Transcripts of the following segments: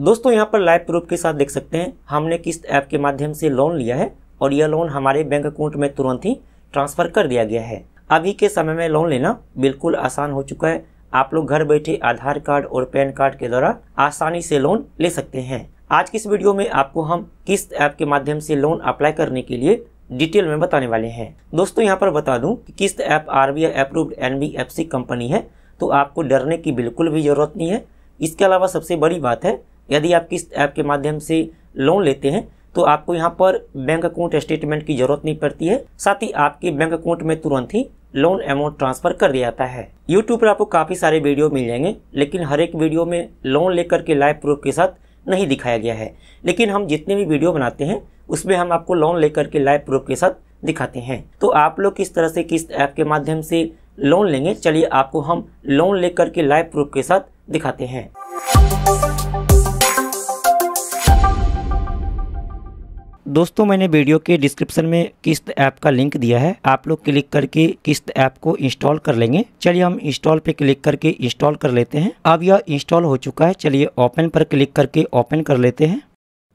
दोस्तों यहाँ पर लाइव प्रूफ के साथ देख सकते हैं हमने किस्त ऐप के माध्यम से लोन लिया है और यह लोन हमारे बैंक अकाउंट में तुरंत ही ट्रांसफर कर दिया गया है अभी के समय में लोन लेना बिल्कुल आसान हो चुका है आप लोग घर बैठे आधार कार्ड और पैन कार्ड के द्वारा आसानी से लोन ले सकते हैं आज की इस वीडियो में आपको हम किस्त ऐप के माध्यम से लोन अप्लाई करने के लिए डिटेल में बताने वाले हैं दोस्तों यहाँ पर बता दूं कि किस्त ऐप आरबीआई अप्रूव्ड सी कंपनी है तो आपको डरने की बिल्कुल भी जरूरत नहीं है इसके अलावा सबसे बड़ी बात है यदि आप किस ऐप के माध्यम से लोन लेते हैं तो आपको यहाँ पर बैंक अकाउंट स्टेटमेंट की जरूरत नहीं पड़ती है साथ ही आपके बैंक अकाउंट में तुरंत ही लोन अमाउंट ट्रांसफर कर दिया जाता है यूट्यूब पर आपको काफी सारे वीडियो मिल जाएंगे लेकिन हर एक वीडियो में लोन लेकर के लाइव प्रूफ के साथ नहीं दिखाया गया है लेकिन हम जितने भी वीडियो बनाते हैं उसमें हम आपको लोन लेकर के लाइव प्रूफ के साथ दिखाते हैं तो आप लोग किस तरह से किस ऐप के माध्यम से लोन लेंगे चलिए आपको हम लोन लेकर के लाइव प्रूफ के साथ दिखाते हैं दोस्तों मैंने वीडियो के डिस्क्रिप्शन में किस्त ऐप का लिंक दिया है आप लोग क्लिक करके किस्त ऐप को इंस्टॉल कर लेंगे चलिए हम इंस्टॉल पे क्लिक करके इंस्टॉल कर लेते हैं अब यह इंस्टॉल हो चुका है चलिए ओपन पर क्लिक करके ओपन कर लेते हैं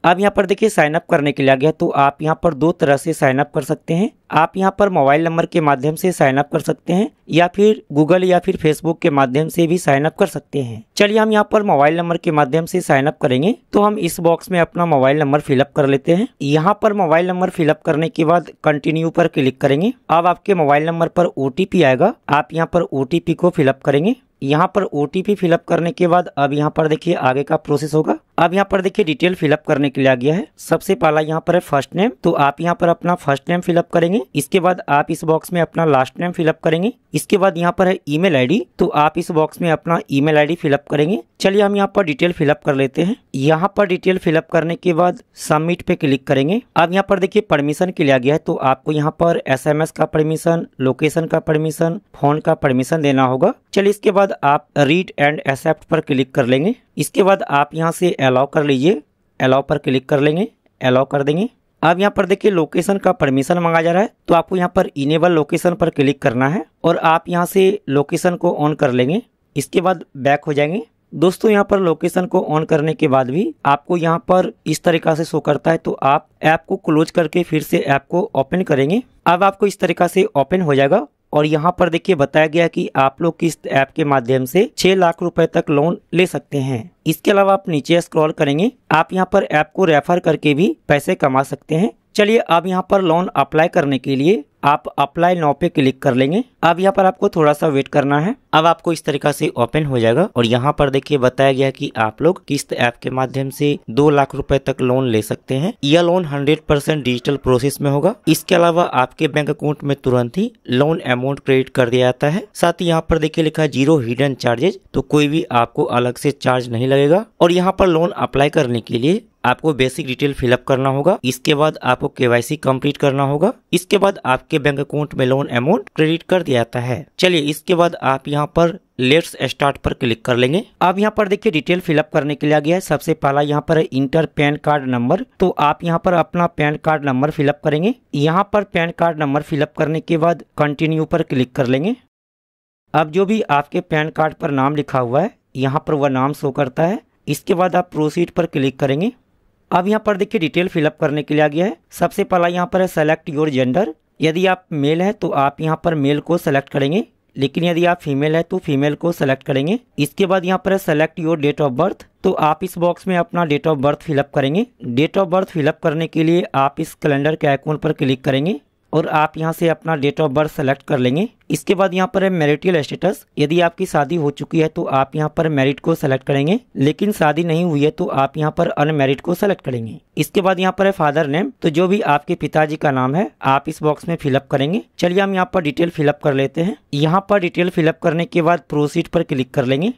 अब यहाँ पर देखिए साइन अप करने के लिए आ गया तो आप यहाँ पर दो तरह से साइन अप कर सकते हैं आप यहाँ पर मोबाइल नंबर के माध्यम से साइन अप कर सकते हैं या फिर गूगल या फिर फेसबुक के माध्यम से भी साइन अप कर सकते हैं चलिए हम यहाँ पर मोबाइल नंबर के माध्यम से साइन अप करेंगे तो हम इस बॉक्स में अपना मोबाइल नंबर फिलअप कर लेते हैं यहाँ पर मोबाइल नंबर फिलअप करने के बाद कंटिन्यू पर क्लिक करेंगे अब आपके मोबाइल नंबर पर ओ आएगा आप यहाँ पर ओ को फिलअप करेंगे यहाँ पर ओ टी फिलअप करने के बाद अब यहाँ पर देखिए आगे का प्रोसेस होगा अब यहाँ पर देखिए डिटेल फिलअप करने के लिए आ गया है सबसे पहला यहाँ पर है फर्स्ट नेम तो आप यहाँ पर अपना फर्स्ट नेम फिलअप करेंगे इसके बाद आप इस बॉक्स में अपना लास्ट नेम फिलअप करेंगे इसके बाद यहाँ पर है ईमेल आईडी तो आप इस बॉक्स में अपना ईमेल आईडी फिलअप करेंगे चलिए हम यहाँ पर डिटेल फिलअप कर लेते हैं यहाँ पर डिटेल फिलअप करने के बाद सबमिट पे क्लिक करेंगे अब यहाँ पर देखिए परमिशन के लिए आ गया है तो आपको यहाँ पर एसएमएस का परमिशन लोकेशन का परमिशन फोन का परमिशन देना होगा चलिए इसके बाद आप रीड एंड एक्सेप्ट पर क्लिक कर लेंगे इसके बाद आप यहाँ से अलाउ कर लीजिए अलाउ पर क्लिक कर लेंगे अलाउ कर देंगे अब यहाँ पर देखिए लोकेशन का परमिशन मांगा जा रहा है तो आपको यहाँ पर इनेबल लोकेशन पर क्लिक करना है और आप यहाँ से लोकेशन को ऑन कर लेंगे इसके बाद बैक हो जाएंगे दोस्तों यहाँ पर लोकेशन को ऑन करने के बाद भी आपको यहाँ पर इस तरीका से शो करता है तो आप ऐप को क्लोज करके फिर से ऐप को ओपन करेंगे अब आपको इस तरीका से ओपन हो जाएगा और यहाँ पर देखिए बताया गया कि आप लोग किस ऐप के माध्यम से छह लाख रुपए तक लोन ले सकते हैं इसके अलावा आप नीचे स्क्रॉल करेंगे आप यहाँ पर ऐप को रेफर करके भी पैसे कमा सकते हैं चलिए अब यहाँ पर लोन अप्लाई करने के लिए आप अप्लाई नाउ पे क्लिक कर लेंगे अब यहाँ पर आपको थोड़ा सा वेट करना है अब आपको इस तरीका से ओपन हो जाएगा और यहाँ पर देखिए बताया गया कि आप लोग किस्त ऐप के माध्यम से दो लाख रुपए तक लोन ले सकते हैं यह लोन 100 परसेंट डिजिटल प्रोसेस में होगा इसके अलावा आपके बैंक अकाउंट में तुरंत ही लोन अमाउंट क्रेडिट कर दिया जाता है साथ ही यहाँ पर देखिए लिखा जीरो हिडन चार्जेज तो कोई भी आपको अलग से चार्ज नहीं लगेगा और यहाँ पर लोन अप्लाई करने के लिए आपको बेसिक डिटेल फिलअप करना होगा इसके बाद आपको केवाईसी कंप्लीट करना होगा इसके बाद आपके बैंक अकाउंट में लोन अमाउंट क्रेडिट कर दिया जाता है चलिए इसके बाद आप यहाँ पर लेट्स स्टार्ट पर क्लिक कर लेंगे अब यहाँ पर देखिए डिटेल फिलअप करने के लिए आ गया है सबसे पहला यहाँ पर इंटर पैन कार्ड नंबर तो आप यहाँ पर अपना पैन कार्ड नंबर फिलअप करेंगे यहाँ पर पैन कार्ड नंबर फिलअप करने के बाद कंटिन्यू पर क्लिक कर लेंगे अब जो भी आपके पैन कार्ड पर नाम लिखा हुआ है यहाँ पर वह नाम शो करता है इसके बाद आप प्रोसीड पर क्लिक करेंगे अब यहाँ पर देखिए डिटेल फिलअप करने के लिए आ गया है सबसे पहला यहाँ पर है सेलेक्ट योर जेंडर यदि आप मेल है तो आप यहाँ पर मेल को सेलेक्ट करेंगे लेकिन यदि आप फीमेल है तो फीमेल को सेलेक्ट करेंगे इसके बाद यहाँ पर है select your date of birth तो आप इस बॉक्स में अपना डेट ऑफ बर्थ फिलअप करेंगे डेट ऑफ बर्थ फिलअप करने के लिए आप इस कैलेंडर के आइकोन पर क्लिक करेंगे और आप यहाँ से अपना डेट ऑफ बर्थ सेलेक्ट कर लेंगे इसके बाद यहाँ पर है मैरिटल स्टेटस यदि आपकी शादी हो चुकी है तो आप यहाँ पर मैरिट को सेलेक्ट करेंगे लेकिन शादी नहीं हुई है तो आप यहाँ पर अनमेरिट को सेलेक्ट करेंगे इसके बाद यहाँ पर है फादर नेम तो जो भी आपके पिताजी का नाम है आप इस बॉक्स में फिलअप करेंगे चलिए हम यहाँ पर डिटेल फिलअप कर लेते हैं यहाँ पर डिटेल फिलअप करने के बाद प्रोसीड पर क्लिक कर लेंगे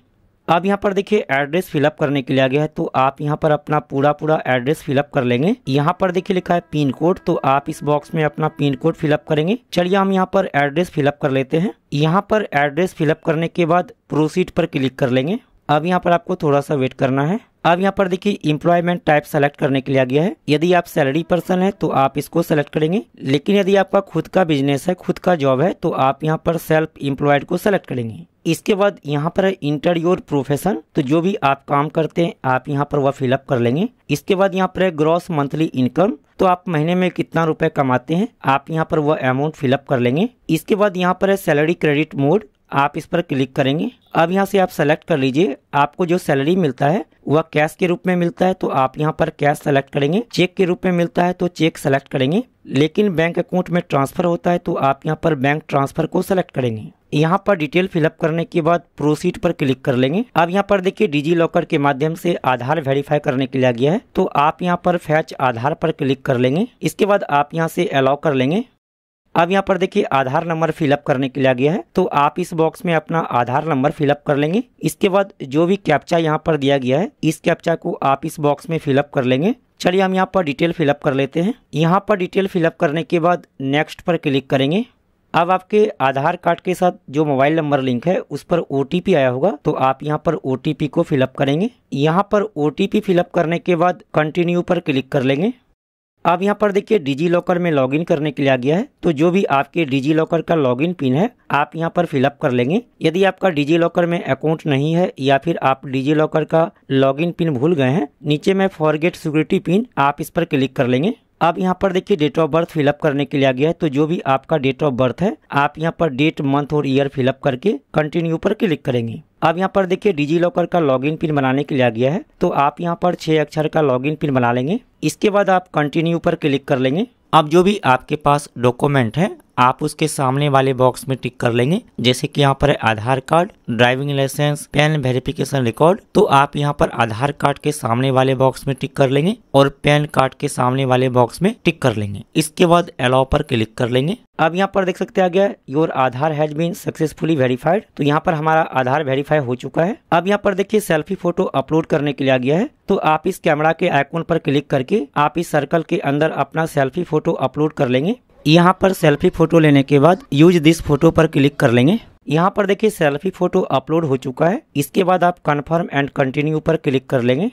अब यहाँ पर देखिए एड्रेस फिलअप करने के लिए आ गया है तो आप यहाँ पर अपना पूरा पूरा एड्रेस फिलअप कर लेंगे यहाँ पर देखिए लिखा है पिन कोड तो आप इस बॉक्स में अपना पिन कोड फिलअप करेंगे चलिए हम यहाँ पर एड्रेस फिलअप कर लेते हैं यहाँ पर एड्रेस फिलअप करने के बाद प्रोसीड पर क्लिक कर लेंगे अब यहाँ पर आपको थोड़ा सा वेट करना है अब यहाँ पर देखिए इम्प्लॉयमेंट टाइप सेलेक्ट करने के लिए आ गया है यदि आप सैलरी पर्सन है तो आप इसको सेलेक्ट करेंगे लेकिन यदि आपका खुद का बिजनेस है खुद का जॉब है तो आप यहाँ पर सेल्फ इम्प्लॉयड को सेलेक्ट करेंगे इसके बाद यहाँ पर है इंटर योर प्रोफेशन तो जो भी आप काम करते हैं आप यहाँ पर वह फिलअप कर लेंगे इसके बाद यहाँ पर है ग्रॉस मंथली इनकम तो आप महीने में कितना रुपए कमाते हैं आप यहाँ पर वह अमाउंट फिलअप कर लेंगे इसके बाद यहाँ पर है सैलरी क्रेडिट मोड आप इस पर क्लिक करेंगे अब यहाँ से आप सेलेक्ट कर लीजिए आपको जो सैलरी मिलता है वह कैश के रूप में मिलता है तो आप यहाँ पर कैश सेलेक्ट करेंगे चेक के रूप में मिलता है तो चेक सेलेक्ट करेंगे लेकिन बैंक अकाउंट में ट्रांसफर होता है तो आप यहाँ पर बैंक ट्रांसफर को सेलेक्ट करेंगे यहाँ पर डिटेल फिलअप करने के बाद प्रोसीड पर क्लिक कर लेंगे अब यहाँ पर देखिए डिजी लॉकर के माध्यम से आधार वेरीफाई करने के लिए गया है तो आप यहाँ पर फैच आधार पर क्लिक कर लेंगे इसके बाद आप यहाँ से अलाउ कर लेंगे अब यहाँ पर देखिए आधार नंबर फिलअप करने के लिए आ गया है तो आप इस बॉक्स में अपना आधार नंबर फिलअप कर लेंगे इसके बाद जो भी कैप्चा यहाँ पर दिया गया है इस कैप्चा को आप इस बॉक्स में फिलअप कर लेंगे चलिए हम यहाँ पर डिटेल फिलअप कर लेते हैं यहाँ पर डिटेल फिलअप करने के बाद नेक्स्ट पर क्लिक करेंगे अब आपके आधार कार्ड के साथ जो मोबाइल नंबर लिंक है उस पर ओ आया होगा तो आप यहाँ पर ओ को फिलअप करेंगे यहाँ पर ओ फिलअप करने के बाद कंटिन्यू पर क्लिक कर लेंगे अब यहाँ पर देखिए डिजी लॉकर में लॉगिन करने के लिए आ गया है तो जो भी आपके डिजी लॉकर का लॉगिन पिन है आप यहाँ पर फिलअप कर लेंगे यदि आपका डिजी लॉकर में अकाउंट नहीं है या फिर आप डिजी लॉकर का लॉगिन पिन भूल गए हैं नीचे में फॉरगेट सिक्योरिटी पिन आप इस पर क्लिक कर लेंगे अब यहाँ पर देखिए डेट ऑफ बर्थ फिलअप करने के लिए आ गया है तो जो भी आपका डेट ऑफ बर्थ है आप यहाँ पर डेट मंथ और ईयर फिलअप करके कंटिन्यू पर क्लिक करेंगे अब यहाँ पर देखिए डिजी लॉकर का लॉगिन पिन बनाने के लिए आ गया है तो आप यहाँ पर छह अक्षर का लॉगिन पिन बना लेंगे इसके बाद आप कंटिन्यू पर क्लिक कर लेंगे अब जो भी आपके पास डॉक्यूमेंट है आप उसके सामने वाले बॉक्स में टिक कर लेंगे जैसे कि यहाँ पर है Aadhaar card driving licence PAN verification record तो आप यहाँ पर आधार कार्ड के सामने वाले बॉक्स में टिक कर लेंगे और पैन कार्ड के सामने वाले बॉक्स में टिक कर लेंगे इसके बाद अलाउ पर क्लिक कर लेंगे अब यहाँ पर देख सकते आ गया your Aadhaar has been successfully verified तो यहाँ पर हमारा आधार वेरीफाई हो चुका है अब यहाँ पर देखिए सेल्फी फोटो अपलोड करने के लिए आ गया है तो आप इस कैमरा के आइकोन पर क्लिक करके आप इस सर्कल के अंदर अपना सेल्फी फोटो अपलोड कर लेंगे यहाँ पर सेल्फी फ़ोटो लेने के बाद यूज दिस फोटो पर क्लिक कर लेंगे यहाँ पर देखिए सेल्फी फ़ोटो अपलोड हो चुका है इसके बाद आप कन्फर्म एंड कंटिन्यू पर क्लिक कर लेंगे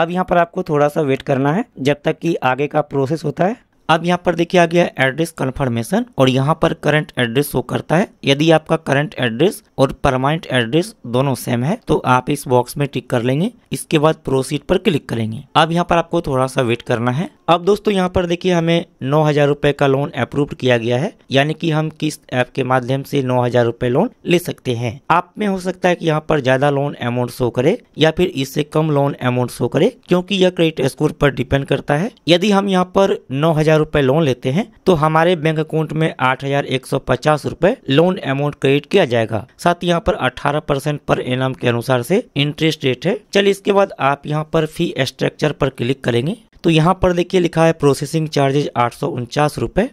अब यहाँ पर आपको थोड़ा सा वेट करना है जब तक कि आगे का प्रोसेस होता है अब यहाँ पर देखिए आ गया एड्रेस कन्फर्मेशन और यहाँ पर करंट एड्रेस शो करता है यदि आपका करंट एड्रेस और परमानेंट एड्रेस दोनों सेम है तो आप इस बॉक्स में टिक कर लेंगे इसके बाद प्रोसीड पर क्लिक करेंगे अब यहाँ पर आपको थोड़ा सा वेट करना है अब दोस्तों यहाँ पर देखिए हमें नौ हज़ार रूपए का लोन अप्रूव किया गया है यानी कि हम किस ऐप के माध्यम से नौ हज़ार रूपए लोन ले सकते हैं आप में हो सकता है कि यहाँ पर ज़्यादा लोन अमाउंट शो करे या फिर इससे कम लोन अमाउंट शो करे क्योंकि यह क्रेडिट स्कोर पर डिपेंड करता है यदि हम यहाँ पर नौ हज़ार रूपए लोन लेते हैं तो हमारे बैंक अकाउंट में आठ हजार एक सौ पचास रूपए लोन अमाउंट क्रेडिट किया जाएगा साथ ही यहाँ पर अठारह परसेंट पर एनम के अनुसार से इंटरेस्ट रेट है चलिए इसके बाद आप यहाँ पर फी स्ट्रक्चर पर क्लिक करेंगे तो यहाँ पर देखिए लिखा है प्रोसेसिंग चार्जेज आठ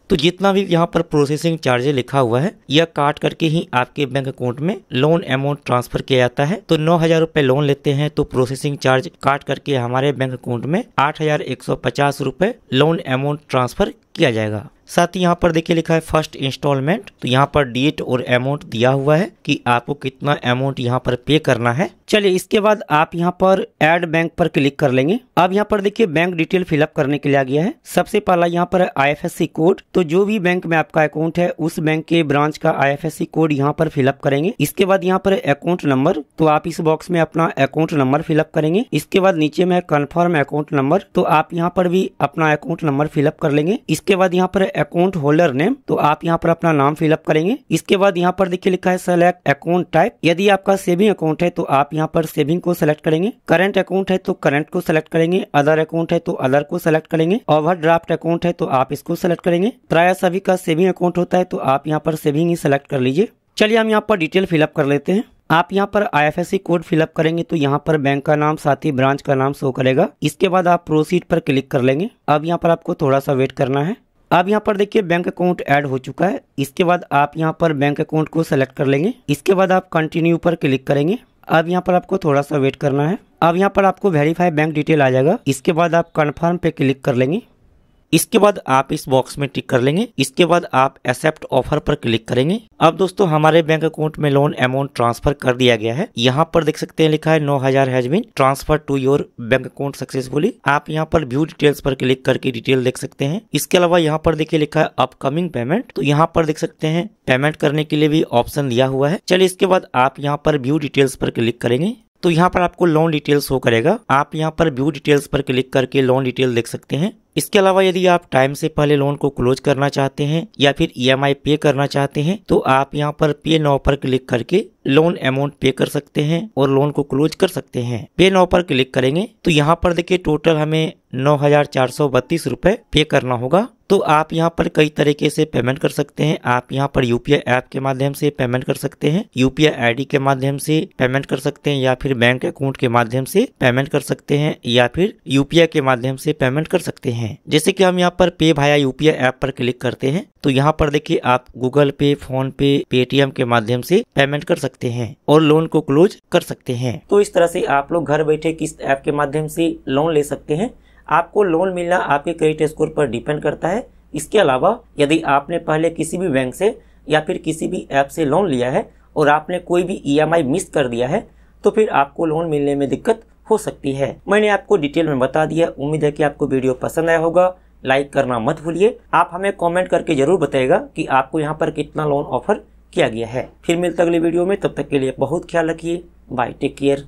तो जितना भी यहाँ पर प्रोसेसिंग चार्जेज लिखा हुआ है यह काट करके ही आपके बैंक अकाउंट में लोन अमाउंट ट्रांसफर किया जाता है तो नौ हजार रूपए लोन लेते हैं तो प्रोसेसिंग चार्ज काट करके हमारे बैंक अकाउंट में आठ हजार एक सौ पचास रूपए लोन अमाउंट ट्रांसफर किया जाएगा साथ ही यहाँ पर देखिए लिखा है फर्स्ट इंस्टॉलमेंट तो यहाँ पर डेट और अमाउंट दिया हुआ है कि आपको कितना अमाउंट यहाँ पर पे करना है चलिए इसके बाद आप यहाँ पर एड बैंक पर क्लिक कर लेंगे अब यहाँ पर देखिए बैंक डिटेल फिलअप करने के लिए आ गया है सबसे पहला यहाँ पर आईएफएससी कोड तो जो भी बैंक में आपका अकाउंट है उस बैंक के ब्रांच का आईएफएससी कोड यहाँ पर फिलअप करेंगे इसके बाद यहाँ पर अकाउंट नंबर तो आप इस बॉक्स में अपना अकाउंट नंबर फिलअप करेंगे इसके बाद नीचे में कन्फर्म अकाउंट नंबर तो आप यहाँ पर भी अपना अकाउंट नंबर फिलअप कर लेंगे इसके बाद यहाँ पर अकाउंट होल्डर नेम तो आप यहाँ पर अपना नाम फिलअप करेंगे इसके बाद यहाँ पर देखिए लिखा है सेलेक्ट अकाउंट टाइप यदि आपका सेविंग अकाउंट है तो आप यहाँ पर सेविंग को सिलेक्ट करेंगे करंट अकाउंट है तो करंट को सिलेक्ट करेंगे अदर अकाउंट है तो अदर को सेलेक्ट करेंगे ओवर ड्राफ्ट अकाउंट है तो आप इसको सेलेक्ट करेंगे प्राय सभी का सेविंग अकाउंट होता है तो आप यहाँ पर सेविंग ही सिलेक्ट कर लीजिए चलिए हम यहाँ पर डिटेल फिलअप कर लेते हैं आप यहाँ पर आईएफएससी कोड फिलअप करेंगे तो यहाँ पर बैंक का नाम साथ ही ब्रांच का नाम शो करेगा इसके बाद आप प्रोसीड पर क्लिक कर लेंगे अब यहाँ पर आपको थोड़ा सा वेट करना है अब यहाँ पर देखिए बैंक अकाउंट ऐड हो चुका है इसके बाद आप यहाँ पर बैंक अकाउंट को सेलेक्ट कर लेंगे इसके बाद आप कंटिन्यू पर क्लिक करेंगे अब यहाँ पर आपको थोड़ा सा वेट करना है अब यहाँ पर आपको वेरीफाई बैंक डिटेल आ जाएगा इसके बाद आप कन्फर्म पे क्लिक कर लेंगे इसके बाद आप इस बॉक्स में टिक कर लेंगे इसके बाद आप एक्सेप्ट ऑफर पर क्लिक करेंगे अब दोस्तों हमारे बैंक अकाउंट में लोन अमाउंट ट्रांसफर कर दिया गया है यहाँ पर देख सकते हैं लिखा है नौ हजार has been transfer to your bank account successfully आप यहाँ पर व्यू डिटेल्स पर क्लिक करके डिटेल देख सकते हैं इसके अलावा यहाँ पर देखिए लिखा है अपकमिंग पेमेंट तो यहाँ पर देख सकते हैं पेमेंट करने के लिए भी ऑप्शन दिया हुआ है चलिए इसके बाद आप यहाँ पर व्यू डिटेल्स पर क्लिक करेंगे तो यहाँ पर आपको लोन डिटेल्स हो करेगा आप यहाँ पर व्यू डिटेल्स पर क्लिक करके लोन डिटेल देख सकते हैं इसके अलावा यदि आप टाइम से पहले लोन को क्लोज करना चाहते हैं या फिर ईएमआई e पे करना चाहते हैं तो आप यहाँ पर पे नाउ पर क्लिक करके लोन अमाउंट पे कर सकते हैं और लोन को क्लोज कर सकते हैं पे नाउ पर क्लिक करेंगे तो यहाँ पर देखिए टोटल हमें नौ हजार चार सौ बत्तीस रूपए पे करना होगा तो आप यहाँ पर कई तरीके से पेमेंट कर सकते हैं आप यहाँ पर यूपीआई ऐप के माध्यम से पेमेंट कर सकते हैं यूपीआई आईडी के माध्यम से पेमेंट कर सकते हैं या फिर बैंक अकाउंट के माध्यम से पेमेंट कर सकते हैं या फिर यूपीआई के माध्यम से पेमेंट कर सकते हैं हैं जैसे कि हम यहाँ पर पे भाया यूपीआई ऐप पर क्लिक करते हैं तो यहाँ पर देखिए आप गूगल पे फोन पे पेटीएम के माध्यम से पेमेंट कर सकते हैं और लोन को क्लोज कर सकते हैं तो इस तरह से आप लोग घर बैठे किस ऐप के माध्यम से लोन ले सकते हैं आपको लोन मिलना आपके क्रेडिट स्कोर पर डिपेंड करता है इसके अलावा यदि आपने पहले किसी भी बैंक से या फिर किसी भी ऐप से लोन लिया है और आपने कोई भी ई e मिस कर दिया है तो फिर आपको लोन मिलने में दिक्कत हो सकती है मैंने आपको डिटेल में बता दिया उम्मीद है कि आपको वीडियो पसंद आया होगा लाइक करना मत भूलिए आप हमें कमेंट करके जरूर बताएगा कि आपको यहाँ पर कितना लोन ऑफर किया गया है फिर मिलते अगले वीडियो में तब तक के लिए बहुत ख्याल रखिए बाय टेक केयर